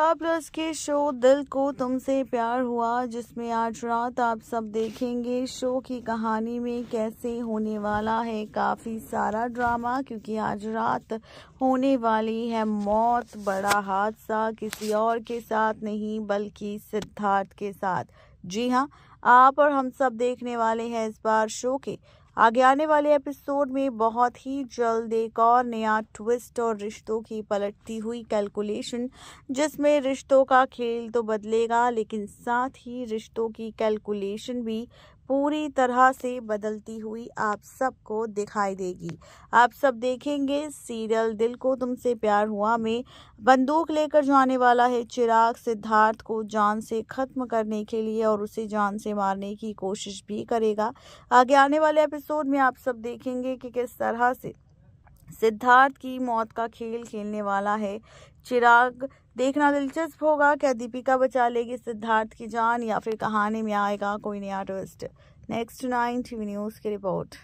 plus के show दिल को तुमसे प्यार हुआ जिसमें आज रात आप सब देखेंगे शो की कहानी में कैसे होने वाला है काफ़ी सारा ड्रामा क्योंकि आज रात होने वाली है मौत बड़ा हादसा किसी और के साथ नहीं बल्कि सिद्धार्थ के साथ जी हाँ आप और हम सब देखने वाले हैं इस बार शो के आगे आने वाले एपिसोड में बहुत ही जल्द एक और नया ट्विस्ट और रिश्तों की पलटती हुई कैलकुलेशन जिसमें रिश्तों का खेल तो बदलेगा लेकिन साथ ही रिश्तों की कैलकुलेशन भी पूरी तरह से बदलती हुई आप सबको दिखाई देगी आप सब देखेंगे सीरियल दिल को तुमसे प्यार हुआ में बंदूक लेकर जाने वाला है चिराग सिद्धार्थ को जान से खत्म करने के लिए और उसे जान से मारने की कोशिश भी करेगा आगे आने वाले एपिसोड में आप सब देखेंगे कि किस तरह से सिद्धार्थ की मौत का खेल खेलने वाला है चिराग देखना दिलचस्प होगा क्या दीपिका बचा लेगी सिद्धार्थ की जान या फिर कहानी में आएगा कोई नया twist next nine TV news की रिपोर्ट